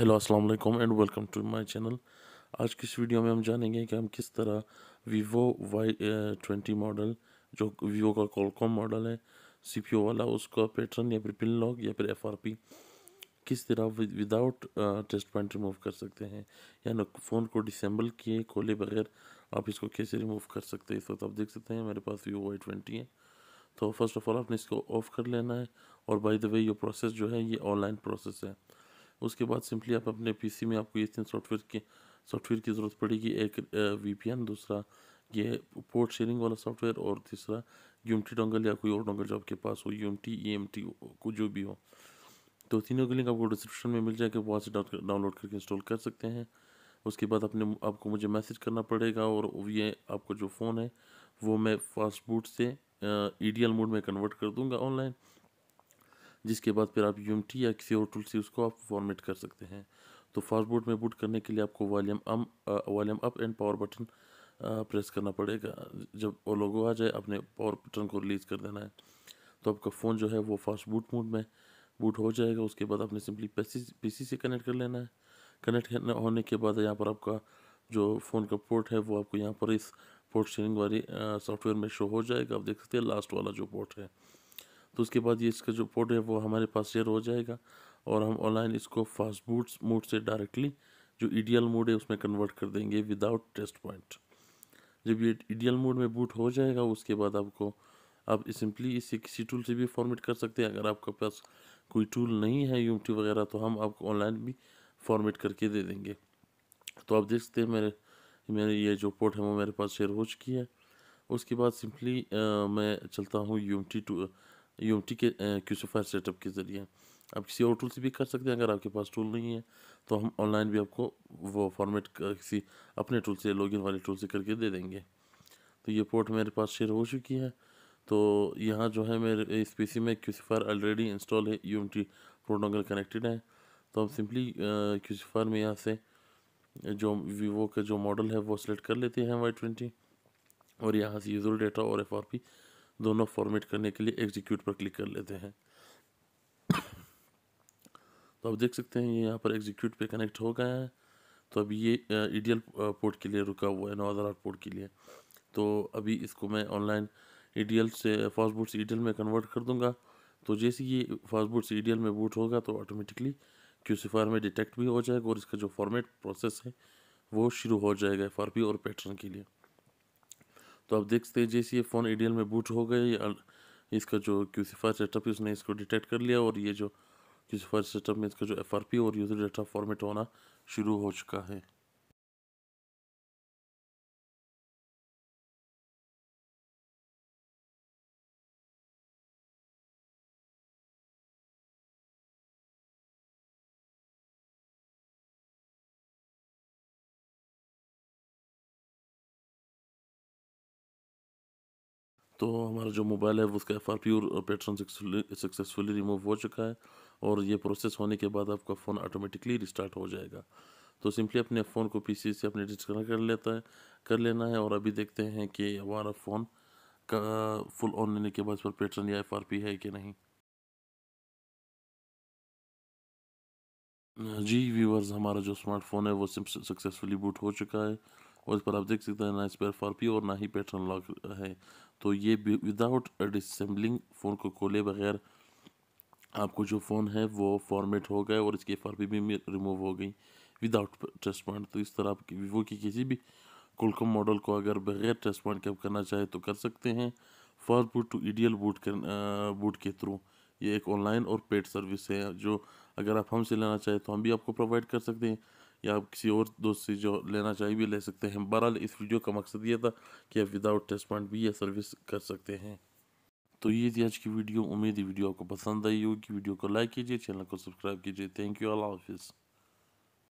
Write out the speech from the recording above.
hello अस्सलाम वालेकुम and welcome to my channel आज की इस वीडियो में हम जानेंगे कि हम किस तरह वीवो वाई ट्वेंटी मॉडल जो वीवो का कॉलकॉम मॉडल है सीपीयू वाला उसका पैटर्न या फिर पिन लॉक या फिर एफआरपी किस तरह विदाउट टेस्ट पॉइंट रिमूव कर सकते हैं यानी फ़ोन को डिसम्बल किए खोले बगैर आप इसको कैसे रिमूव कर सकते हैं इस वक्त आप देख सकते हैं मेरे पास वीवो वाई ट्वेंटी है तो फर्स्ट ऑफ ऑल आपने इसको ऑफ़ कर लेना है और बाई द वे ये प्रोसेस जो है ये ऑनलाइन प्रोसेस है उसके बाद सिंपली आप अपने पीसी में आपको ये तीन सॉफ्टवेयर के सॉफ्टवेयर की ज़रूरत पड़ेगी एक वीपीएन दूसरा ये पोर्ट शेयरिंग वाला सॉफ्टवेयर और तीसरा यूमटी डोंगल या कोई और डोंगल जो आपके पास हो एम ईएमटी को जो भी हो तो तीनों के लिंक आपको डिस्क्रिप्शन में मिल जाएगा वहाँ से डाउनलोड करके इंस्टॉल कर सकते हैं उसके बाद अपने आपको मुझे मैसेज करना पड़ेगा और ये आपको जो फ़ोन है वो मैं फास्ट बूट से ई मोड e में कन्वर्ट कर दूँगा ऑनलाइन जिसके बाद फिर आप यू या किसी और टूल से उसको आप फॉर्मेट कर सकते हैं तो फास्टबोर्ड में बूट करने के लिए आपको volume um volume up and power button press करना पड़ेगा जब वो लोगो आ जाए अपने पावर बटन को रिलीज़ कर देना है तो आपका फ़ोन जो है वो फास्ट बूट मोड में बूट हो जाएगा उसके बाद आपने सिंपली पीसी से कनेक्ट कर लेना है कनेक्ट होने के बाद यहाँ पर आपका जो फ़ोन का पोर्ट है वो आपको यहाँ पर इस पोर्ट शेयरिंग वाली सॉफ्टवेयर uh, में शो हो जाएगा आप देख सकते हैं लास्ट वाला जो पोर्ट है तो उसके बाद ये इसका जो पोर्ट है वो हमारे पास शेयर हो जाएगा और हम ऑनलाइन इसको फास्ट बूट मोड से डायरेक्टली जो ईडियल मोड है उसमें कन्वर्ट कर देंगे विदाउट टेस्ट पॉइंट जब ये ईडियल मोड में बूट हो जाएगा उसके बाद आपको आप सिंपली इसे किसी टूल से भी फॉर्मेट कर सकते हैं अगर आपके पास कोई टूल नहीं है यूमटी वगैरह तो हम आपको ऑनलाइन भी फॉर्मेट करके दे देंगे तो आप देख सकते हैं मेरे मेरे ये जो पोर्ट है वो मेरे पास शेयर हो चुकी है उसके बाद सिंपली मैं चलता हूँ यूम टी टू यू के क्यूसीफायर सेटअप के ज़रिए आप किसी और टूल से भी कर सकते हैं अगर आपके पास टूल नहीं है तो हम ऑनलाइन भी आपको वो फॉर्मेट किसी अपने टूल से लॉगिन वाले टूल से करके दे देंगे तो ये पोर्ट मेरे पास शेयर हो चुकी है तो यहाँ जो है मेरे इस सी में क्यूसीफायर ऑलरेडी इंस्टॉल है U M T protocol connected है तो हम सिंपली क्यूसीफायर में यहाँ से जो वीवो का जो मॉडल है वो सिलेक्ट कर लेते हैं वाई ट्वेंटी और यहाँ से यूजर डेटा और एफ आर पी दोनों फॉर्मेट करने के लिए एग्जीक्यूट पर क्लिक कर लेते हैं तो आप देख सकते हैं ये यहाँ पर एग्जीक्यूट पे कनेक्ट हो गया है तो अभी ये ईडीएल पोर्ट के लिए रुका हुआ है नौ हज़ार आठ पोर्ट के लिए तो अभी इसको मैं ऑनलाइन ईडीएल से फास्ट बूट से ईडीएल में कन्वर्ट कर दूंगा तो जैसे ये फास्ट बूट से ईडीएल में बूट होगा तो ऑटोमेटिकली क्यूसीफायर में डिटेक्ट भी हो जाएगा और इसका जो फॉर्मेट प्रोसेस है वो शुरू हो जाएगा फॉर और पैटर्न के लिए तो आप देख सकते हैं जैसे ये फ़ोन एडियल में बूट हो गया इसका जो क्यूसीफायर सेटअप है उसने इसको डिटेक्ट कर लिया और ये जो क्यूसीफायर सेटअप में इसका जो एफ और यूज़र डेटा फॉर्मेट होना शुरू हो चुका है तो हमारा जो मोबाइल है उसका एफ आर पी और पैटर्न सक्सेसफुली रिमूव हो चुका है और ये प्रोसेस होने के बाद आपका फ़ोन ऑटोमेटिकली रिस्टार्ट हो जाएगा तो सिंपली अपने फ़ोन को सी से अपने डिस्कनेक्ट कर लेता है कर लेना है और अभी देखते हैं कि हमारा फ़ोन का फुल ऑन लेने के बाद इस पर पैटर्न या एफ आर पी है कि नहीं जी व्यूवर्स हमारा जो स्मार्टफोन है वो सक्सेसफुली बूट हो चुका है और इस पर आप देख सकते हैं ना इस पर फॉर पी और ना ही पैटर्न लॉक है तो ये विदाउट डिसम्बलिंग फ़ोन को खोले बगैर आपको जो फ़ोन है वो फॉर्मेट हो गए और इसकी एफ भी रिमूव हो गई विदाउट टेस्ट पॉइंट तो इस तरह आप वीवो की किसी भी कुलकम मॉडल को अगर बगैर टेस्ट पॉइंट के आप करना चाहे तो कर सकते हैं for boot to EDL boot कर बूट के थ्रू ये एक ऑनलाइन और पेड सर्विस है जो अगर आप हमसे लेना चाहें तो हम भी आपको प्रोवाइड कर सकते हैं या आप किसी और दोस्त से जो लेना चाहिए भी ले सकते हैं बहरहाल इस वीडियो का मकसद ये था कि आप विदाउट टेस्ट पॉइंट भी यह सर्विस कर सकते हैं तो ये थी आज की वीडियो उम्मीद है वीडियो आपको पसंद आई होगी वीडियो को लाइक कीजिए चैनल को सब्सक्राइब कीजिए थैंक यू अल्लाह हाफिज़